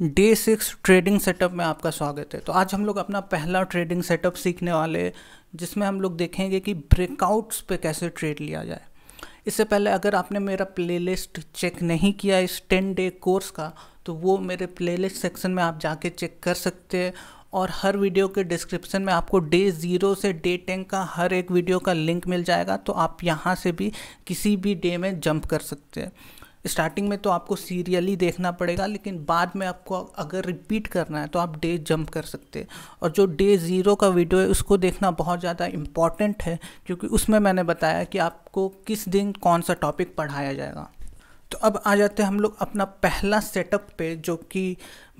day six trading setup में आपका स्वागत है तो आज हम लोग अपना पहला ट्रेडिंग सेटअप सीखने वाले जिसमें हम लोग देखेंगे कि ब्रेकआउट्स पे कैसे ट्रेड लिया जाए इससे पहले अगर आपने मेरा प्लेलिस्ट चेक नहीं किया इस टेन डे कोर्स का तो वो मेरे प्लेलिस्ट सेक्शन में आप जाके चेक कर सकते हैं और हर वीडियो के डिस्क्रिप्शन में आपको डे ज़ीरो से डे टेन का हर एक वीडियो का लिंक मिल जाएगा तो आप यहाँ से भी किसी भी डे में जंप कर सकते हैं स्टार्टिंग में तो आपको सीरियली देखना पड़ेगा लेकिन बाद में आपको अगर रिपीट करना है तो आप डे जंप कर सकते हैं और जो डे ज़ीरो का वीडियो है उसको देखना बहुत ज़्यादा इम्पॉर्टेंट है क्योंकि उसमें मैंने बताया कि आपको किस दिन कौन सा टॉपिक पढ़ाया जाएगा तो अब आ जाते हैं हम लोग अपना पहला सेटअप पे जो कि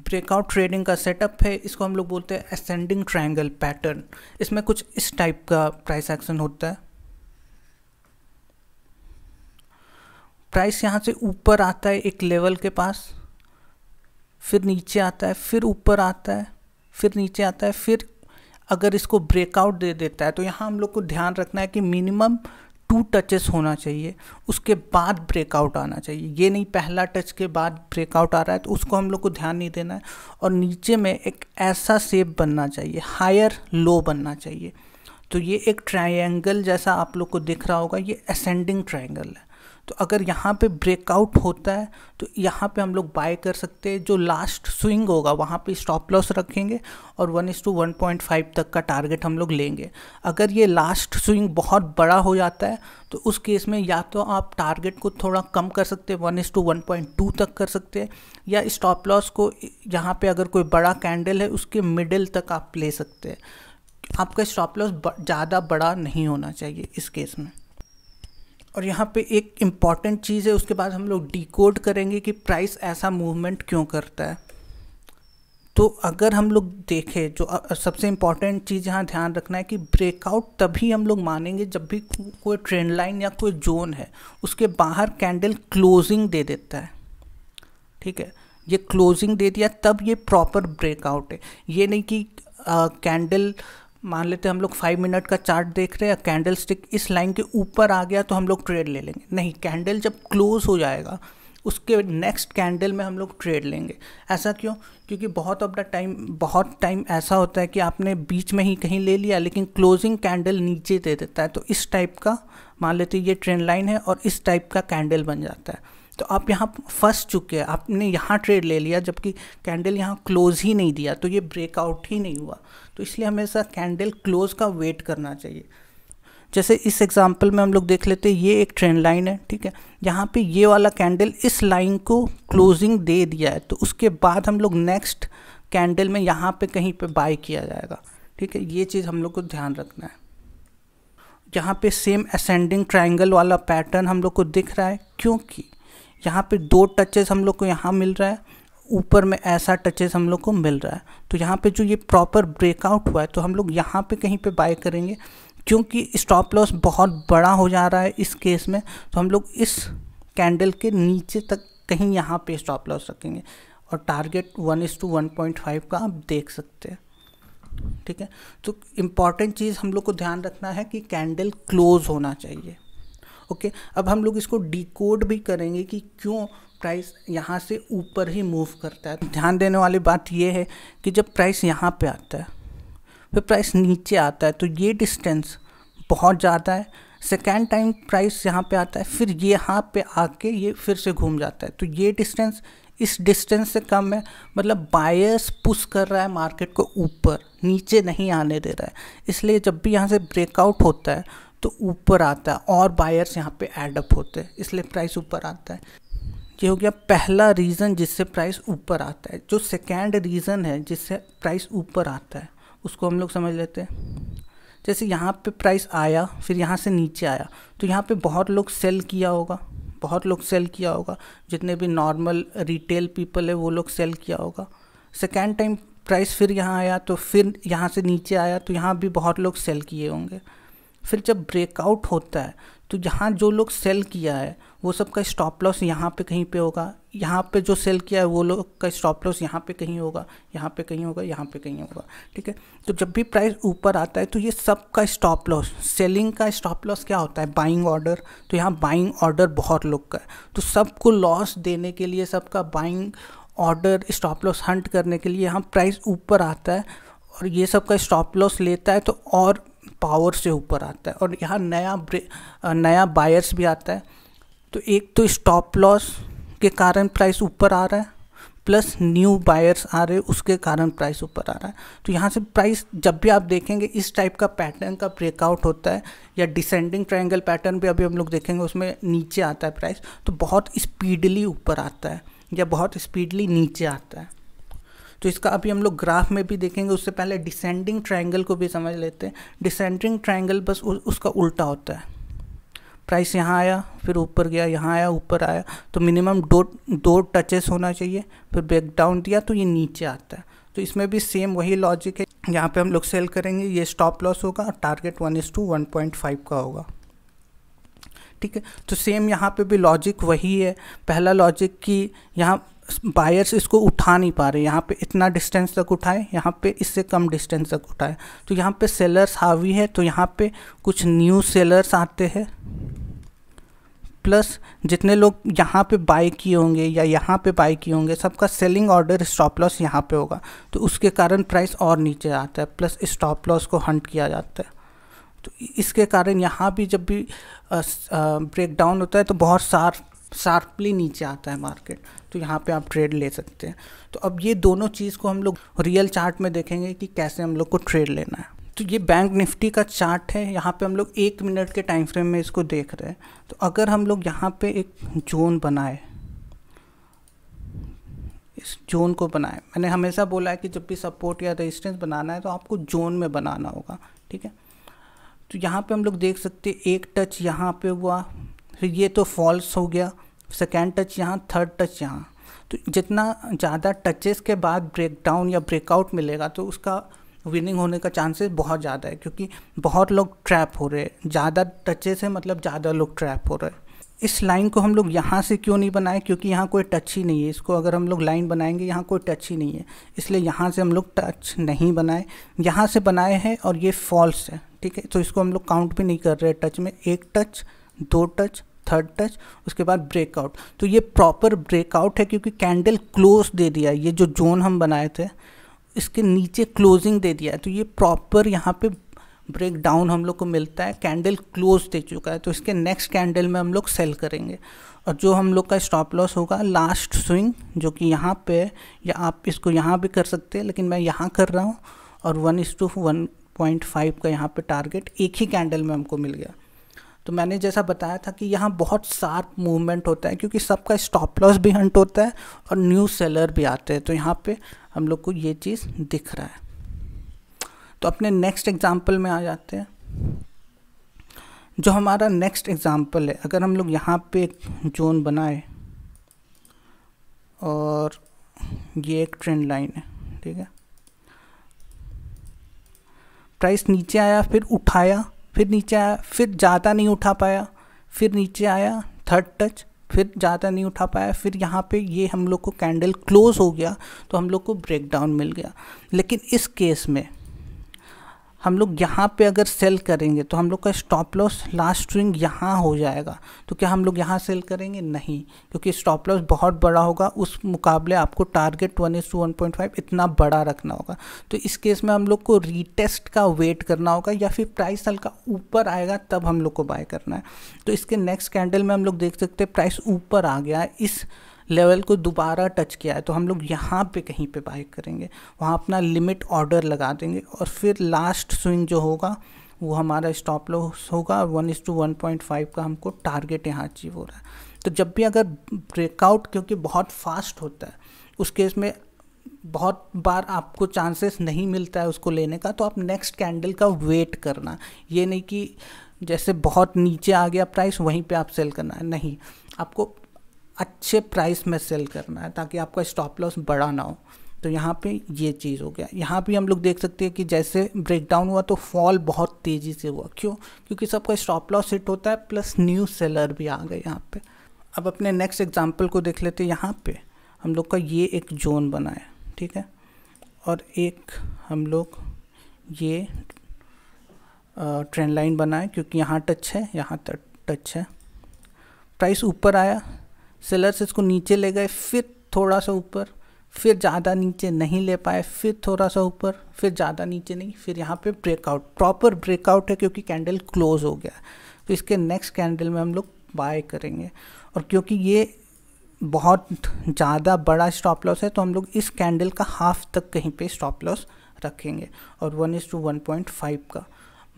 ब्रेकआउट ट्रेडिंग का सेटअप है इसको हम लोग बोलते हैं असेंडिंग ट्रायंगल पैटर्न इसमें कुछ इस टाइप का प्राइस एक्शन होता है प्राइस यहाँ से ऊपर आता है एक लेवल के पास फिर नीचे आता है फिर ऊपर आता है फिर नीचे आता है फिर अगर इसको ब्रेकआउट दे देता है तो यहाँ हम लोग को ध्यान रखना है कि मिनिमम टू टचेस होना चाहिए उसके बाद ब्रेकआउट आना चाहिए ये नहीं पहला टच के बाद ब्रेकआउट आ रहा है तो उसको हम लोग को ध्यान नहीं देना है और नीचे में एक ऐसा सेप बनना चाहिए हायर लो बनना चाहिए तो ये एक ट्रायंगल जैसा आप लोग को दिख रहा होगा ये असेंडिंग ट्रायंगल है तो अगर यहाँ पे ब्रेकआउट होता है तो यहाँ पे हम लोग बाय कर सकते हैं जो लास्ट स्विंग होगा वहाँ पे स्टॉप लॉस रखेंगे और one is to one point five तक का टारगेट हम लोग लेंगे अगर ये लास्ट स्विंग बहुत बड़ा हो जाता है तो उस केस में या तो आप टारगेट को थोड़ा कम कर सकते हैं one is to one point two तक कर सकते हैं या स्टॉप लॉस को यहाँ पर अगर कोई बड़ा कैंडल है उसके मिडिल तक आप ले सकते हैं आपका स्टॉप लॉस ज़्यादा बड़ा नहीं होना चाहिए इस केस में और यहाँ पे एक इम्पॉर्टेंट चीज़ है उसके बाद हम लोग डिकोड करेंगे कि प्राइस ऐसा मूवमेंट क्यों करता है तो अगर हम लोग देखें जो सबसे इम्पॉर्टेंट चीज़ यहाँ ध्यान रखना है कि ब्रेकआउट तभी हम लोग मानेंगे जब भी कोई ट्रेंड लाइन या कोई जोन है उसके बाहर कैंडल क्लोजिंग दे देता है ठीक है ये क्लोजिंग दे दिया तब ये प्रॉपर ब्रेकआउट है ये नहीं कि कैंडल मान लेते हैं हम लोग फाइव मिनट का चार्ट देख रहे हैं कैंडल स्टिक इस लाइन के ऊपर आ गया तो हम लोग ट्रेड ले लेंगे नहीं कैंडल जब क्लोज हो जाएगा उसके नेक्स्ट कैंडल में हम लोग ट्रेड लेंगे ऐसा क्यों क्योंकि बहुत ऑफ द टाइम बहुत टाइम ऐसा होता है कि आपने बीच में ही कहीं ले लिया लेकिन क्लोजिंग कैंडल नीचे दे देता है तो इस टाइप का मान लेते ये ट्रेंड लाइन है और इस टाइप का कैंडल बन जाता है तो आप यहाँ फंस चुके हैं आपने यहाँ ट्रेड ले लिया जबकि कैंडल यहाँ क्लोज ही नहीं दिया तो ये ब्रेकआउट ही नहीं हुआ तो इसलिए हमेशा कैंडल क्लोज का वेट करना चाहिए जैसे इस एग्जाम्पल में हम लोग देख लेते हैं ये एक ट्रेंड लाइन है ठीक है यहाँ पे ये वाला कैंडल इस लाइन को क्लोजिंग दे दिया है तो उसके बाद हम लोग नेक्स्ट कैंडल में यहाँ पे कहीं पे बाय किया जाएगा ठीक है ये चीज़ हम लोग को ध्यान रखना है यहाँ पे सेम असेंडिंग ट्रायंगल वाला पैटर्न हम लोग को दिख रहा है क्योंकि यहाँ पे दो टचेस हम लोग को यहाँ मिल रहा है ऊपर में ऐसा टचेस हम लोग को मिल रहा है तो यहाँ पे जो ये प्रॉपर ब्रेकआउट हुआ है तो हम लोग यहाँ पे कहीं पे बाय करेंगे क्योंकि स्टॉप लॉस बहुत बड़ा हो जा रहा है इस केस में तो हम लोग इस कैंडल के नीचे तक कहीं यहाँ पे स्टॉप लॉस रखेंगे और target one is to one point five का आप देख सकते हैं ठीक है तो इम्पॉर्टेंट चीज़ हम लोग को ध्यान रखना है कि कैंडल क्लोज होना चाहिए ओके अब हम लोग इसको डिकोड भी करेंगे कि क्यों प्राइस यहाँ से ऊपर ही मूव करता है ध्यान देने वाली बात यह है कि जब प्राइस तो यहाँ पे आता है फिर प्राइस नीचे आता है तो ये डिस्टेंस बहुत ज़्यादा है सेकेंड टाइम प्राइस यहाँ पे आता है फिर ये यहाँ पे आके ये फिर से घूम जाता है तो ये डिस्टेंस इस डिस्टेंस से कम है मतलब बायर्स पुश कर रहा है मार्केट को ऊपर नीचे नहीं आने दे रहा है इसलिए जब भी यहाँ से ब्रेकआउट होता है तो ऊपर आता है और बायर्स यहाँ पे एडअप होते हैं इसलिए प्राइस ऊपर आता है ये हो गया पहला रीज़न जिससे प्राइस ऊपर आता है जो सेकेंड रीज़न है जिससे प्राइस ऊपर आता है उसको हम लोग समझ लेते हैं जैसे यहाँ पे प्राइस आया फिर यहाँ से नीचे आया तो यहाँ पे बहुत लोग सेल किया होगा बहुत लोग सेल किया होगा जितने भी नॉर्मल रिटेल पीपल है वो लोग सेल किया होगा सेकेंड टाइम प्राइस फिर यहाँ आया तो फिर यहाँ से नीचे आया तो यहाँ भी बहुत लोग सेल किए होंगे फिर जब ब्रेकआउट होता है तो जहाँ जो लोग सेल किया है वो सब का स्टॉप लॉस यहाँ पे कहीं पे होगा यहाँ पे जो सेल किया है वो लोग का स्टॉप लॉस यहाँ पे कहीं होगा यहाँ पे कहीं होगा यहाँ पे कहीं होगा ठीक है तो जब भी प्राइस ऊपर आता है तो ये सब का स्टॉप लॉस सेलिंग का स्टॉप लॉस क्या होता है बाइंग ऑर्डर तो यहाँ बाइंग ऑर्डर बहुत लोग का है तो सबको लॉस देने के लिए सबका buying order stop loss hunt करने के लिए यहाँ प्राइस ऊपर आता है और ये सब का स्टॉप लॉस लेता है तो और पावर से ऊपर आता है और यहाँ नया नया बायर्स भी आता है तो एक तो स्टॉप लॉस के कारण प्राइस ऊपर आ रहा है प्लस न्यू बायर्स आ रहे उसके कारण प्राइस ऊपर आ रहा है तो यहाँ से प्राइस जब भी आप देखेंगे इस टाइप का पैटर्न का ब्रेकआउट होता है या डिसेंडिंग ट्रायंगल पैटर्न भी अभी हम लोग देखेंगे उसमें नीचे आता है प्राइस तो बहुत स्पीडली ऊपर आता है या बहुत स्पीडली नीचे आता है तो इसका अभी हम लोग ग्राफ में भी देखेंगे उससे पहले डिसेंडिंग ट्राइंगल को भी समझ लेते हैं डिसेंडिंग ट्राइंगल बस उ, उसका उल्टा होता है प्राइस यहाँ आया फिर ऊपर गया यहाँ आया ऊपर आया तो मिनिमम दो दो टचेस होना चाहिए फिर ब्रेक डाउन दिया तो ये नीचे आता है तो इसमें भी सेम वही लॉजिक है यहाँ पे हम लोग सेल करेंगे ये स्टॉप लॉस होगा और target one is to one point five का होगा ठीक है तो सेम यहाँ पे भी लॉजिक वही है पहला लॉजिक कि यहाँ बायर्स इसको उठा नहीं पा रहे यहाँ पे इतना डिस्टेंस तक उठाए यहाँ पे इससे कम डिस्टेंस तक उठाए तो यहाँ पे सेलर्स हावी है तो यहाँ पे कुछ न्यू सेलर्स आते हैं प्लस जितने लोग यहाँ पे बाई किए होंगे या यहाँ पे बाई किए होंगे सबका सेलिंग ऑर्डर स्टॉप लॉस यहाँ पे होगा तो उसके कारण प्राइस और नीचे आता है प्लस स्टॉप लॉस को हंट किया जाता है तो इसके कारण यहाँ भी जब भी ब्रेक डाउन होता है तो बहुत सार शार्पली नीचे आता है मार्केट तो यहाँ पे आप ट्रेड ले सकते हैं तो अब ये दोनों चीज़ को हम लोग रियल चार्ट में देखेंगे कि कैसे हम लोग को ट्रेड लेना है तो ये बैंक निफ्टी का चार्ट है यहाँ पे हम लोग एक मिनट के टाइम फ्रेम में इसको देख रहे हैं तो अगर हम लोग यहाँ पे एक जोन बनाए इस जोन को बनाए मैंने हमेशा बोला है कि जब भी सपोर्ट या रेजिस्टेंस बनाना है तो आपको जोन में बनाना होगा ठीक है तो यहाँ पे हम लोग देख सकते एक टच यहाँ पे हुआ फिर ये तो फॉल्स हो गया सेकेंड टच यहाँ थर्ड टच यहाँ तो जितना ज़्यादा टचेस के बाद ब्रेकडाउन या ब्रेकआउट मिलेगा तो उसका विनिंग होने का चांसेस बहुत ज़्यादा है क्योंकि बहुत लोग ट्रैप हो रहे हैं ज़्यादा टचेस है मतलब ज़्यादा लोग ट्रैप हो रहे हैं इस लाइन को हम लोग यहाँ से क्यों नहीं बनाए क्योंकि यहाँ कोई टच ही नहीं है इसको अगर हम लोग लाइन बनाएंगे यहाँ कोई टच ही नहीं है इसलिए यहाँ से हम लोग टच नहीं बनाए यहाँ से बनाए हैं और ये फॉल्स है ठीक है तो इसको हम लोग काउंट भी नहीं कर रहे टच में एक टच दो टच थर्ड टच उसके बाद ब्रेकआउट तो ये प्रॉपर ब्रेकआउट है क्योंकि कैंडल क्लोज दे दिया ये जो जोन हम बनाए थे इसके नीचे क्लोजिंग दे दिया है तो ये प्रॉपर यहाँ पे ब्रेक डाउन हम लोग को मिलता है कैंडल क्लोज दे चुका है तो इसके नेक्स्ट कैंडल में हम लोग सेल करेंगे और जो हम लोग का स्टॉप लॉस होगा लास्ट स्विंग जो कि यहाँ पे या आप इसको यहाँ भी कर सकते हैं लेकिन मैं यहाँ कर रहा हूँ और वन इस टू वन पॉइंट फाइव का यहाँ पे टारगेट एक ही कैंडल में हमको मिल गया तो मैंने जैसा बताया था कि यहाँ बहुत शार्प मूवमेंट होता है क्योंकि सबका स्टॉप लॉस भी हंट होता है और न्यू सेलर भी आते हैं तो यहाँ पे हम लोग को ये चीज़ दिख रहा है तो अपने नेक्स्ट एग्जाम्पल में आ जाते हैं जो हमारा नेक्स्ट एग्ज़ाम्पल है अगर हम लोग यहाँ पे जोन बनाए और ये एक ट्रेंड लाइन है ठीक है प्राइस नीचे आया फिर उठाया फिर नीचे आया फिर ज़्यादा नहीं उठा पाया फिर नीचे आया थर्ड टच फिर ज़्यादा नहीं उठा पाया फिर यहाँ पे ये हम लोग को कैंडल क्लोज हो गया तो हम लोग को ब्रेकडाउन मिल गया लेकिन इस केस में हम लोग यहाँ पे अगर सेल करेंगे तो हम लोग का स्टॉप लॉस लास्ट स्ट्रिंग यहाँ हो जाएगा तो क्या हम लोग यहाँ सेल करेंगे नहीं क्योंकि स्टॉप लॉस बहुत बड़ा होगा उस मुकाबले आपको target one as to one point five इतना बड़ा रखना होगा तो इस केस में हम लोग को रीटेस्ट का वेट करना होगा या फिर प्राइस हल्का ऊपर आएगा तब हम लोग को बाय करना है तो इसके नेक्स्ट कैंडल में हम लोग देख सकते हैं प्राइस ऊपर आ गया है इस लेवल को दोबारा टच किया है तो हम लोग यहाँ पे कहीं पे बाय करेंगे वहाँ अपना लिमिट ऑर्डर लगा देंगे और फिर लास्ट स्विंग जो होगा वो हमारा स्टॉप लॉस होगा one is to one point five का हमको टारगेट यहाँ अचीव हो रहा है तो जब भी अगर ब्रेकआउट क्योंकि बहुत फास्ट होता है उस केस में बहुत बार आपको चांसेस नहीं मिलता है उसको लेने का तो आप नेक्स्ट कैंडल का वेट करना ये नहीं कि जैसे बहुत नीचे आ गया प्राइस वहीं पे आप सेल करना है नहीं आपको अच्छे प्राइस में सेल करना है ताकि आपका स्टॉप लॉस बड़ा ना हो तो यहाँ पे ये चीज़ हो गया यहाँ भी हम लोग देख सकते हैं कि जैसे ब्रेकडाउन हुआ तो फॉल बहुत तेज़ी से हुआ क्यों क्योंकि सबका स्टॉप लॉस हिट होता है प्लस न्यू सेलर भी आ गए यहाँ पे अब अपने नेक्स्ट एग्जाम्पल को देख लेते हैं यहाँ पे हम लोग का ये एक जोन बना है ठीक है और एक हम लोग ये ट्रेंड लाइन बनाए क्योंकि यहाँ टच है यहाँ टच है प्राइस ऊपर आया सेलर्स इसको नीचे ले गए फिर थोड़ा सा ऊपर फिर ज़्यादा नीचे नहीं ले पाए फिर थोड़ा सा ऊपर फिर ज़्यादा नीचे नहीं फिर यहाँ पे ब्रेकआउट प्रॉपर ब्रेकआउट है क्योंकि कैंडल क्लोज हो गया तो इसके नेक्स्ट कैंडल में हम लोग बाय करेंगे और क्योंकि ये बहुत ज़्यादा बड़ा स्टॉप लॉस है तो हम लोग इस कैंडल का हाफ तक कहीं पे स्टॉप लॉस रखेंगे और one is to one point five का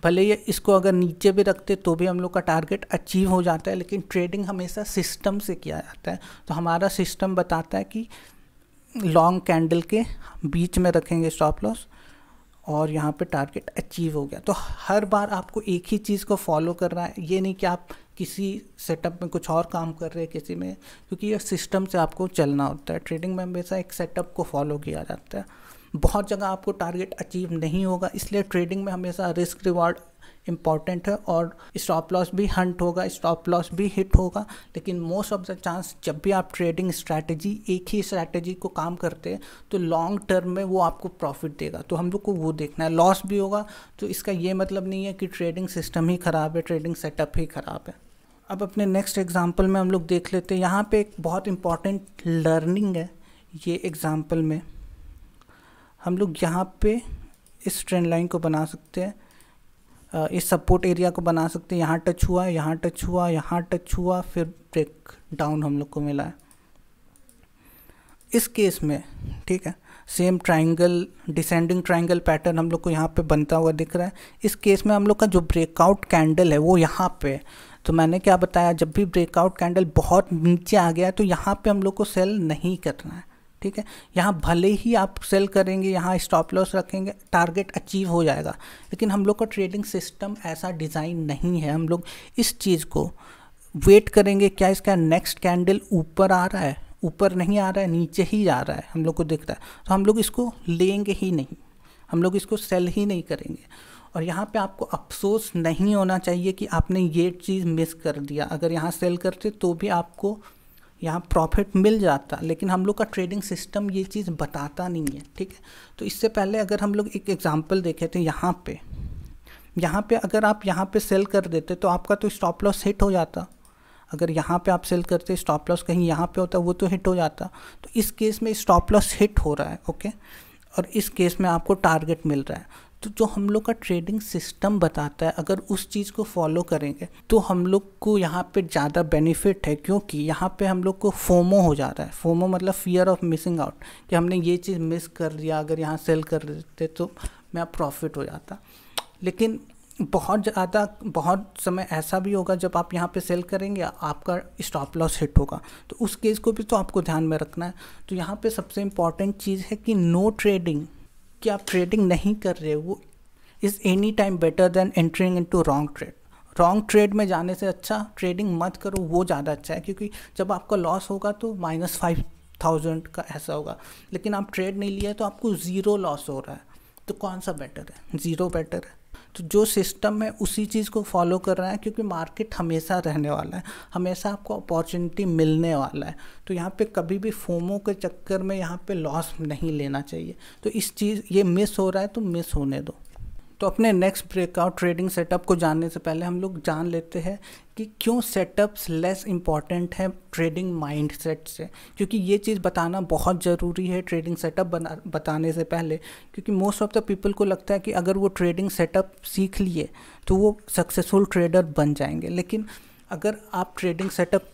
भले ये इसको अगर नीचे भी रखते तो भी हम लोग का टारगेट अचीव हो जाता है लेकिन ट्रेडिंग हमेशा सिस्टम से किया जाता है तो हमारा सिस्टम बताता है कि लॉन्ग कैंडल के बीच में रखेंगे स्टॉप लॉस और यहाँ पे टारगेट अचीव हो गया तो हर बार आपको एक ही चीज़ को फॉलो करना है ये नहीं कि आप किसी सेटअप में कुछ और काम कर रहे हैं किसी में क्योंकि ये सिस्टम से आपको चलना होता है ट्रेडिंग में हमेशा एक सेटअप को फॉलो किया जाता है बहुत जगह आपको टारगेट अचीव नहीं होगा इसलिए ट्रेडिंग में हमेशा रिस्क रिवार्ड इम्पॉर्टेंट है और स्टॉप लॉस भी हंट होगा स्टॉप लॉस भी हिट होगा लेकिन मोस्ट ऑफ द चांस जब भी आप ट्रेडिंग स्ट्रैटेजी एक ही स्ट्रैटेजी को काम करते हैं तो लॉन्ग टर्म में वो आपको प्रॉफिट देगा तो हम लोग को वो देखना है लॉस भी होगा तो इसका ये मतलब नहीं है कि ट्रेडिंग सिस्टम ही ख़राब है ट्रेडिंग सेटअप ही ख़राब है अब अपने नेक्स्ट एग्जाम्पल में हम लोग देख लेते हैं यहाँ पे एक बहुत इम्पॉर्टेंट लर्निंग है ये एग्ज़ाम्पल में हम लोग यहाँ पे इस ट्रेंड लाइन को बना सकते हैं इस सपोर्ट एरिया को बना सकते हैं यहाँ टच हुआ यहाँ टच हुआ यहाँ टच हुआ फिर ब्रेक डाउन हम लोग को मिला है इस केस में ठीक है same triangle descending triangle pattern हम लोग को यहाँ पे बनता हुआ दिख रहा है इस केस में हम लोग का जो ब्रेकआउट कैंडल है वो यहाँ पे तो मैंने क्या बताया जब भी ब्रेकआउट कैंडल बहुत नीचे आ गया तो यहाँ पे हम लोग को सेल नहीं करना है ठीक है यहाँ भले ही आप सेल करेंगे यहाँ स्टॉप लॉस रखेंगे टारगेट अचीव हो जाएगा लेकिन हम लोग का ट्रेडिंग सिस्टम ऐसा डिज़ाइन नहीं है हम लोग इस चीज़ को वेट करेंगे क्या इसका नेक्स्ट कैंडल ऊपर आ रहा है ऊपर नहीं आ रहा है नीचे ही जा रहा है हम लोग को दिख रहा है तो हम लोग इसको लेंगे ही नहीं हम लोग इसको सेल ही नहीं करेंगे और यहाँ पे आपको अफसोस नहीं होना चाहिए कि आपने ये चीज़ मिस कर दिया अगर यहाँ सेल करते तो भी आपको यहाँ प्रॉफिट मिल जाता लेकिन हम लोग का ट्रेडिंग सिस्टम ये चीज़ बताता नहीं है ठीक है तो इससे पहले अगर हम लोग एक एग्ज़ाम्पल देखे थे यहाँ पे यहाँ पे अगर आप यहाँ पे सेल कर देते तो आपका तो स्टॉप लॉस हिट हो जाता अगर यहाँ पे आप सेल करते स्टॉप लॉस कहीं यहाँ पे होता वो तो हिट हो जाता तो इस केस में स्टॉप लॉस हिट हो रहा है ओके और इस केस में आपको टारगेट मिल रहा है तो जो हम लोग का ट्रेडिंग सिस्टम बताता है अगर उस चीज़ को फॉलो करेंगे तो हम लोग को यहाँ पे ज़्यादा बेनिफिट है क्योंकि यहाँ पे हम लोग को फोमो हो जा रहा है फोमो मतलब फियर ऑफ मिसिंग आउट कि हमने ये चीज़ मिस कर दिया अगर यहाँ सेल कर देते तो मेरा प्रॉफिट हो जाता लेकिन बहुत ज़्यादा बहुत समय ऐसा भी होगा जब आप यहाँ पे सेल करेंगे आपका स्टॉप लॉस हिट होगा तो उस केस को भी तो आपको ध्यान में रखना है तो यहाँ पे सबसे इम्पॉर्टेंट चीज़ है कि नो ट्रेडिंग कि आप ट्रेडिंग नहीं कर रहे हो is any time better than entering into wrong trade wrong trade में जाने से अच्छा ट्रेडिंग मत करो वो ज़्यादा अच्छा है क्योंकि जब आपका लॉस होगा तो माइनस फाइव थाउजेंड का ऐसा होगा लेकिन आप ट्रेड नहीं लिया तो आपको ज़ीरो लॉस हो रहा है तो कौन सा बेटर है ज़ीरो बेटर है तो जो सिस्टम है उसी चीज़ को फॉलो कर रहा है क्योंकि मार्केट हमेशा रहने वाला है हमेशा आपको अपॉर्चुनिटी मिलने वाला है तो यहाँ पे कभी भी फोमो के चक्कर में यहाँ पे लॉस नहीं लेना चाहिए तो इस चीज़ ये मिस हो रहा है तो मिस होने दो तो अपने नेक्स्ट ब्रेकआउट ट्रेडिंग सेटअप को जानने से पहले हम लोग जान लेते हैं कि क्यों सेटअप्स लेस इम्पॉर्टेंट है ट्रेडिंग माइंडसेट से क्योंकि ये चीज़ बताना बहुत ज़रूरी है ट्रेडिंग सेटअप बना बताने से पहले क्योंकि मोस्ट ऑफ द पीपल को लगता है कि अगर वो ट्रेडिंग सेटअप सीख लिए तो वो सक्सेसफुल ट्रेडर बन जाएंगे लेकिन अगर आप ट्रेडिंग सेटअप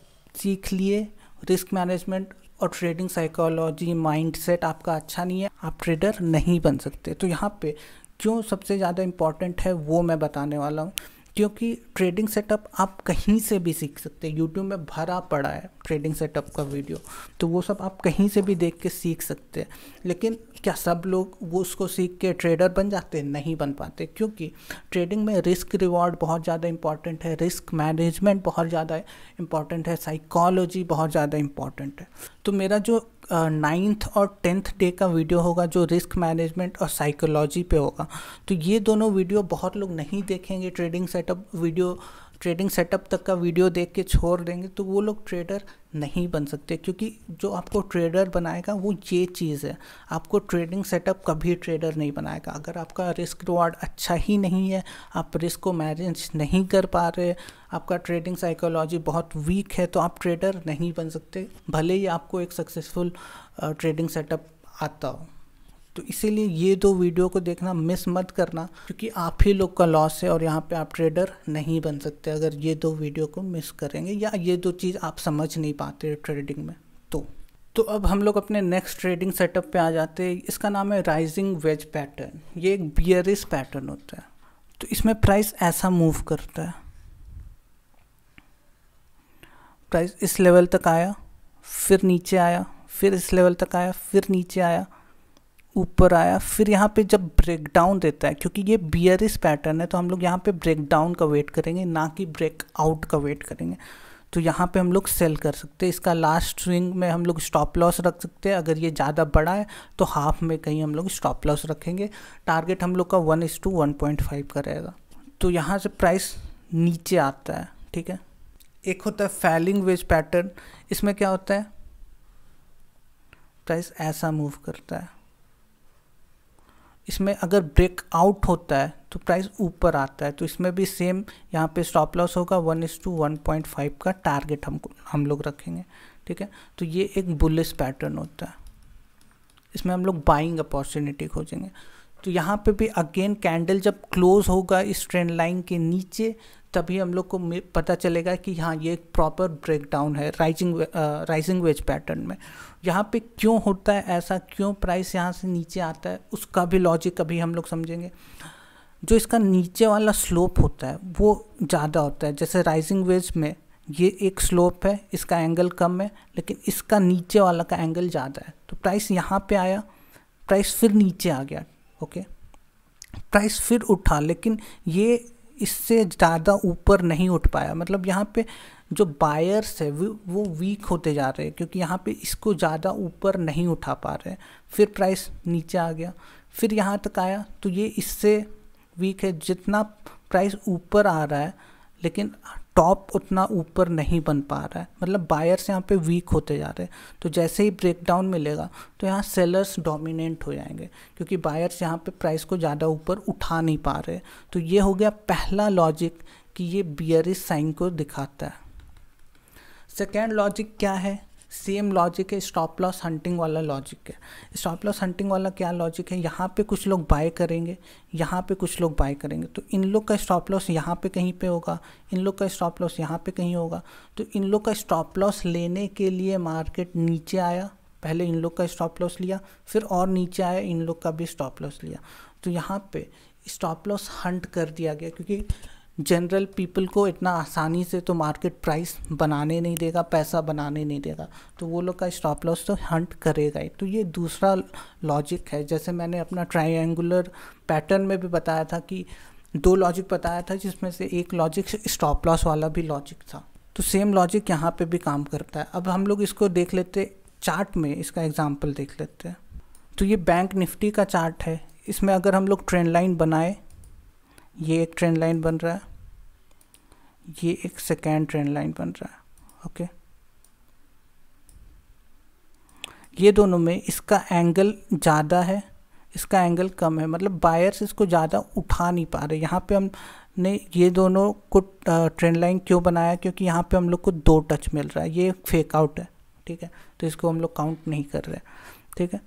सीख लिए रिस्क मैनेजमेंट और ट्रेडिंग साइकोलॉजी माइंडसेट आपका अच्छा नहीं है आप ट्रेडर नहीं बन सकते तो यहाँ पे क्यों सबसे ज़्यादा इम्पॉर्टेंट है वो मैं बताने वाला हूँ क्योंकि ट्रेडिंग सेटअप आप कहीं से भी सीख सकते हैं यूट्यूब में भरा पड़ा है ट्रेडिंग सेटअप का वीडियो तो वो सब आप कहीं से भी देख के सीख सकते हैं लेकिन क्या सब लोग वो उसको सीख के ट्रेडर बन जाते हैं नहीं बन पाते क्योंकि ट्रेडिंग में रिस्क रिवॉर्ड बहुत ज़्यादा इंपॉर्टेंट है रिस्क मैनेजमेंट बहुत ज़्यादा इंपॉर्टेंट है साइकोलॉजी बहुत ज़्यादा इंपॉर्टेंट है तो मेरा जो नाइन्थ uh, और टेंथ डे का वीडियो होगा जो रिस्क मैनेजमेंट और साइकोलॉजी पे होगा तो ये दोनों वीडियो बहुत लोग नहीं देखेंगे trading setup video trading setup तक का वीडियो देख के छोड़ देंगे तो वो लोग ट्रेडर नहीं बन सकते क्योंकि जो आपको ट्रेडर बनाएगा वो ये चीज़ है आपको ट्रेडिंग सेटअप कभी ट्रेडर नहीं बनाएगा अगर आपका रिस्क रिवार्ड अच्छा ही नहीं है आप रिस्क को मैनेज नहीं कर पा रहे आपका ट्रेडिंग साइकोलॉजी बहुत वीक है तो आप ट्रेडर नहीं बन सकते भले ही आपको एक सक्सेसफुल ट्रेडिंग सेटअप आता हो तो इसीलिए ये दो वीडियो को देखना मिस मत करना क्योंकि आप ही लोग का लॉस है और यहाँ पे आप ट्रेडर नहीं बन सकते अगर ये दो वीडियो को मिस करेंगे या ये दो चीज़ आप समझ नहीं पाते ट्रेडिंग में तो तो अब हम लोग अपने नेक्स्ट ट्रेडिंग सेटअप पे आ जाते हैं इसका नाम है राइजिंग वेज पैटर्न ये एक बियरिस पैटर्न होता है तो इसमें प्राइस ऐसा मूव करता है प्राइस इस लेवल तक आया फिर नीचे आया फिर इस लेवल तक आया फिर नीचे आया ऊपर आया फिर यहाँ पे जब ब्रेक डाउन देता है क्योंकि ये बियरिस पैटर्न है तो हम लोग यहाँ पे ब्रेक डाउन का वेट करेंगे ना कि ब्रेक आउट का वेट करेंगे तो यहाँ पे हम लोग सेल कर सकते हैं इसका लास्ट स्विंग में हम लोग स्टॉप लॉस रख सकते हैं अगर ये ज़्यादा बड़ा है तो हाफ में कहीं हम लोग स्टॉप लॉस रखेंगे टारगेट हम लोग का one is to one point five का रहेगा तो यहाँ से प्राइस नीचे आता है ठीक है एक होता है फैलिंग वेज पैटर्न इसमें क्या होता है प्राइस ऐसा मूव करता है इसमें अगर ब्रेक आउट होता है तो प्राइस ऊपर आता है तो इसमें भी सेम यहाँ पे स्टॉप लॉस होगा one is to one point five का टारगेट हम हम लोग रखेंगे ठीक है तो ये एक बुलिस पैटर्न होता है इसमें हम लोग बाइंग अपॉर्चुनिटी खोजेंगे तो यहाँ पे भी अगेन कैंडल जब क्लोज होगा इस ट्रेंड लाइन के नीचे तभी हम लोग को पता चलेगा कि हाँ ये एक प्रॉपर ब्रेकडाउन है राइजिंग राइजिंग वेज पैटर्न में यहाँ पे क्यों होता है ऐसा क्यों प्राइस यहाँ से नीचे आता है उसका भी लॉजिक अभी हम लोग समझेंगे जो इसका नीचे वाला स्लोप होता है वो ज़्यादा होता है जैसे राइजिंग वेज में ये एक स्लोप है इसका एंगल कम है लेकिन इसका नीचे वाला का एंगल ज़्यादा है तो प्राइस यहाँ पे आया प्राइस फिर नीचे आ गया ओके प्राइस फिर उठा लेकिन ये इससे ज़्यादा ऊपर नहीं उठ पाया मतलब यहाँ पे जो बायर्स है वो वीक होते जा रहे हैं क्योंकि यहाँ पे इसको ज़्यादा ऊपर नहीं उठा पा रहे फिर प्राइस नीचे आ गया फिर यहाँ तक आया तो ये इससे वीक है जितना प्राइस ऊपर आ रहा है लेकिन टॉप उतना ऊपर नहीं बन पा रहा है मतलब बायर्स यहाँ पे वीक होते जा रहे हैं तो जैसे ही ब्रेकडाउन मिलेगा तो यहाँ सेलर्स डोमिनेंट हो जाएंगे क्योंकि बायर्स यहाँ पे प्राइस को ज़्यादा ऊपर उठा नहीं पा रहे तो ये हो गया पहला लॉजिक कि ये बियरिस साइन को दिखाता है सेकेंड लॉजिक क्या है सेम लॉजिक है स्टॉप लॉस हंटिंग वाला लॉजिक है स्टॉप लॉस हंटिंग वाला क्या लॉजिक है यहाँ पे कुछ लोग बाय करेंगे यहाँ पे कुछ लोग बाय करेंगे तो इन लोग का स्टॉप लॉस यहाँ पे कहीं पे होगा इन लोग का स्टॉप लॉस यहाँ पे कहीं होगा तो इन लोग का स्टॉप लॉस लेने के लिए मार्केट नीचे आया पहले इन लोग का स्टॉप लॉस लिया फिर और नीचे आया इन लोग का भी स्टॉप लॉस लिया तो यहाँ पे स्टॉप लॉस हंट कर दिया गया क्योंकि जनरल पीपल को इतना आसानी से तो मार्केट प्राइस बनाने नहीं देगा पैसा बनाने नहीं देगा तो वो लोग का स्टॉप लॉस तो हंट करेगा ही तो ये दूसरा लॉजिक है जैसे मैंने अपना ट्रायंगुलर पैटर्न में भी बताया था कि दो लॉजिक बताया था जिसमें से एक लॉजिक स्टॉप लॉस वाला भी लॉजिक था तो सेम लॉजिक यहाँ पर भी काम करता है अब हम लोग इसको देख लेते चार्ट में इसका एग्जाम्पल देख लेते हैं तो ये बैंक निफ्टी का चार्ट है इसमें अगर हम लोग ट्रेंड लाइन बनाए ये एक ट्रेंड लाइन बन रहा है ये एक सेकेंड ट्रेंड लाइन बन रहा है ओके ये दोनों में इसका एंगल ज़्यादा है इसका एंगल कम है मतलब बायर्स इसको ज़्यादा उठा नहीं पा रहे यहाँ पे हमने ये दोनों को ट्रेंड लाइन क्यों बनाया क्योंकि यहाँ पे हम लोग को दो टच मिल रहा है ये फेक आउट है ठीक है तो इसको हम लोग काउंट नहीं कर रहे ठीक है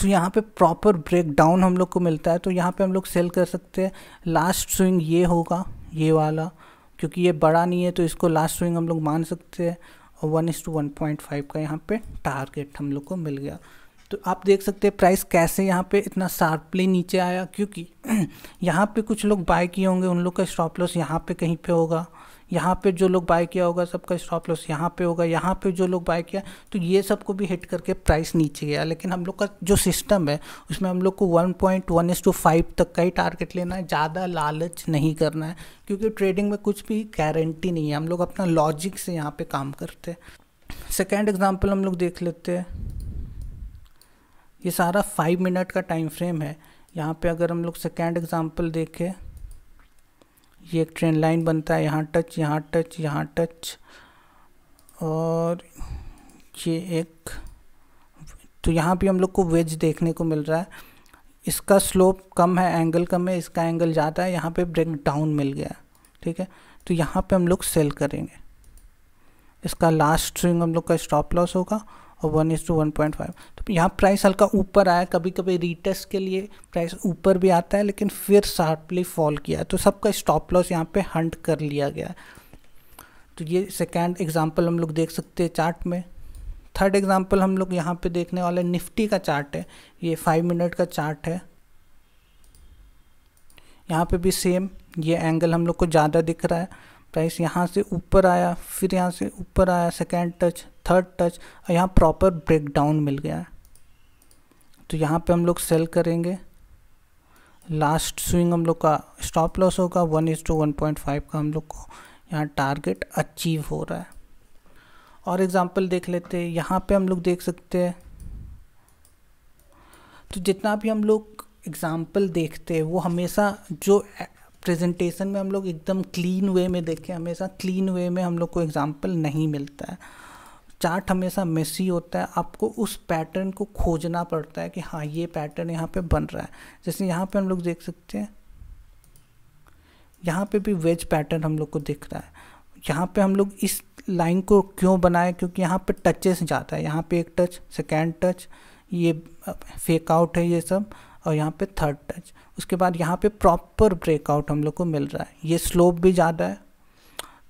तो यहाँ पे प्रॉपर ब्रेक डाउन हम लोग को मिलता है तो यहाँ पे हम लोग सेल कर सकते हैं लास्ट स्विंग ये होगा ये वाला क्योंकि ये बड़ा नहीं है तो इसको लास्ट स्विंग हम लोग मान सकते हैं और वन इस टू वन पॉइंट फाइव का यहाँ पे टारगेट हम लोग को मिल गया तो आप देख सकते हैं प्राइस कैसे यहाँ पे इतना शार्पली नीचे आया क्योंकि यहाँ पे कुछ लोग बाय किए होंगे उन लोग का स्टॉप लॉस यहाँ पे कहीं पे होगा यहाँ पे जो लोग बाय किया होगा सबका स्टॉप लॉस यहाँ पे होगा यहाँ पे जो लोग बाय किया तो ये सब को भी हिट करके प्राइस नीचे गया लेकिन हम लोग का जो सिस्टम है उसमें हम लोग को one point one as to five तक का ही टारगेट लेना है ज़्यादा लालच नहीं करना है क्योंकि ट्रेडिंग में कुछ भी गारंटी नहीं है हम लोग अपना लॉजिक से यहाँ पर काम करते हैं सेकेंड एग्जाम्पल हम लोग देख लेते हैं ये सारा फाइव मिनट का टाइम फ्रेम है यहाँ पे अगर हम लोग सेकेंड एग्जाम्पल देखें ये एक ट्रेन लाइन बनता है यहाँ टच यहाँ टच यहाँ टच और ये एक तो यहाँ पे हम लोग को वेज देखने को मिल रहा है इसका स्लोप कम है एंगल कम है इसका एंगल ज़्यादा है यहाँ पे ब्रेक डाउन मिल गया ठीक है तो यहाँ पे हम लोग सेल करेंगे इसका लास्ट स्ट्रिंग हम लोग का स्टॉप लॉस होगा और one is to one point five तो यहाँ प्राइस हल्का ऊपर आया कभी कभी रीटेस्ट के लिए प्राइस ऊपर भी आता है लेकिन फिर शार्पली फॉल किया तो सबका स्टॉप लॉस यहाँ पे हंट कर लिया गया तो ये सेकेंड एग्जाम्पल हम लोग देख सकते हैं चार्ट में थर्ड एग्जाम्पल हम लोग यहाँ पे देखने वाले निफ्टी का चार्ट है ये फाइव मिनट का चार्ट है यहाँ पे भी सेम ये एंगल हम लोग को ज़्यादा दिख रहा है प्राइस यहाँ से ऊपर आया फिर यहाँ से ऊपर आया सेकेंड टच थर्ड टच और यहाँ प्रॉपर ब्रेकडाउन मिल गया तो यहाँ पे हम लोग सेल करेंगे लास्ट स्विंग हम लोग का स्टॉप लॉस होगा one is to one point five का हम लोग को यहाँ टारगेट अचीव हो रहा है और एग्जांपल देख लेते हैं यहाँ पे हम लोग देख सकते हैं तो जितना भी हम लोग एग्ज़ाम्पल देखते हैं वो हमेशा जो प्रेजेंटेशन में हम लोग एकदम क्लीन वे में देखें हमेशा क्लीन वे में हम लोग को एग्जाम्पल नहीं मिलता है चार्ट हमेशा मेसी होता है आपको उस पैटर्न को खोजना पड़ता है कि हाँ ये पैटर्न यहाँ पे बन रहा है जैसे यहाँ पे हम लोग देख सकते हैं यहाँ पे भी वेज पैटर्न हम लोग को दिख रहा है यहाँ पे हम लोग इस लाइन को क्यों बनाए क्योंकि यहाँ पे टचेस जाता है यहाँ पे एक टच सेकेंड टच ये फेक आउट है ये सब और यहाँ पे थर्ड टच उसके बाद यहाँ पे प्रॉपर ब्रेकआउट हम लोग को मिल रहा है ये स्लोप भी ज़्यादा है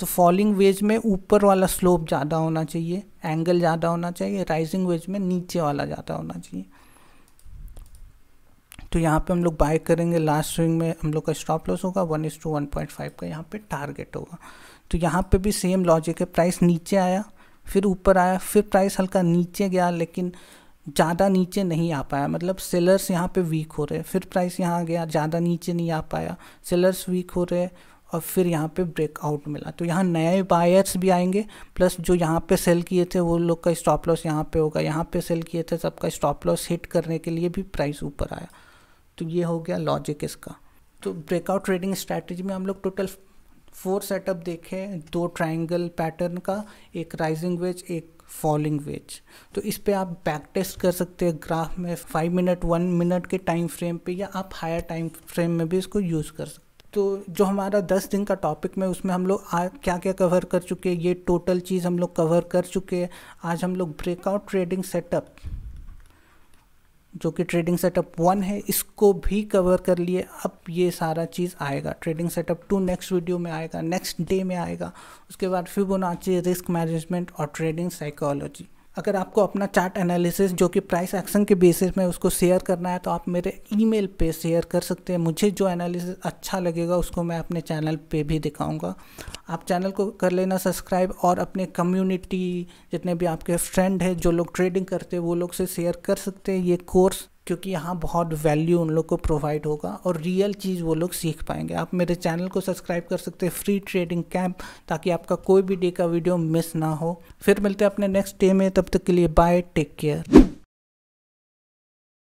तो फॉलिंग वेज में ऊपर वाला स्लोप ज़्यादा होना चाहिए एंगल ज़्यादा होना चाहिए राइजिंग वेज में नीचे वाला ज़्यादा होना चाहिए तो यहाँ पे हम लोग बाय करेंगे लास्ट स्विंग में हम लोग का स्टॉप लॉस होगा one is to one point five का यहाँ पे टारगेट होगा तो यहाँ पे भी सेम लॉजिक है प्राइस नीचे आया फिर ऊपर आया फिर प्राइस हल्का नीचे गया लेकिन ज़्यादा नीचे नहीं आ पाया मतलब सेलर्स यहाँ पे वीक हो रहे हैं फिर प्राइस यहाँ आ गया ज़्यादा नीचे नहीं आ पाया सेलर्स वीक हो रहे और फिर यहाँ पे ब्रेकआउट मिला तो यहाँ नए बायर्स भी आएंगे प्लस जो यहाँ पे सेल किए थे वो लोग का स्टॉप लॉस यहाँ पे होगा यहाँ पे सेल किए थे सबका स्टॉप लॉस हिट करने के लिए भी प्राइस ऊपर आया तो ये हो गया लॉजिक इसका तो ब्रेकआउट ट्रेडिंग स्ट्रैटेजी में हम लोग टोटल फोर सेटअप देखें दो ट्राइंगल पैटर्न का एक राइजिंग वेज एक फॉलिंग वेज तो इस पर आप बैक टेस्ट कर सकते हैं ग्राफ में फाइव मिनट वन मिनट के टाइम फ्रेम पे या आप हायर टाइम फ्रेम में भी इसको यूज़ कर सकते तो जो हमारा दस दिन का टॉपिक में उसमें हम लोग आज क्या क्या कवर कर चुके हैं ये टोटल चीज़ हम लोग कवर कर चुके हैं आज हम लोग ब्रेकआउट ट्रेडिंग सेटअप जो कि ट्रेडिंग सेटअप वन है इसको भी कवर कर लिए अब ये सारा चीज़ आएगा trading setup to next video में आएगा नेक्स्ट डे में आएगा उसके बाद फिर बोना रिस्क मैनेजमेंट और ट्रेडिंग साइकोलॉजी अगर आपको अपना चार्ट एनालिसिस जो कि प्राइस एक्शन के बेसिस में उसको शेयर करना है तो आप मेरे ईमेल पे शेयर कर सकते हैं मुझे जो एनालिसिस अच्छा लगेगा उसको मैं अपने चैनल पे भी दिखाऊंगा आप चैनल को कर लेना सब्सक्राइब और अपने कम्युनिटी जितने भी आपके फ्रेंड हैं जो लोग ट्रेडिंग करते हैं वो लोग से शेयर कर सकते हैं ये कोर्स क्योंकि यहाँ बहुत वैल्यू उन लोग को प्रोवाइड होगा और रियल चीज़ वो लोग सीख पाएंगे आप मेरे चैनल को सब्सक्राइब कर सकते हैं फ्री ट्रेडिंग कैंप ताकि आपका कोई भी डे का वीडियो मिस ना हो फिर मिलते हैं अपने नेक्स्ट डे में तब तक के लिए बाय टेक केयर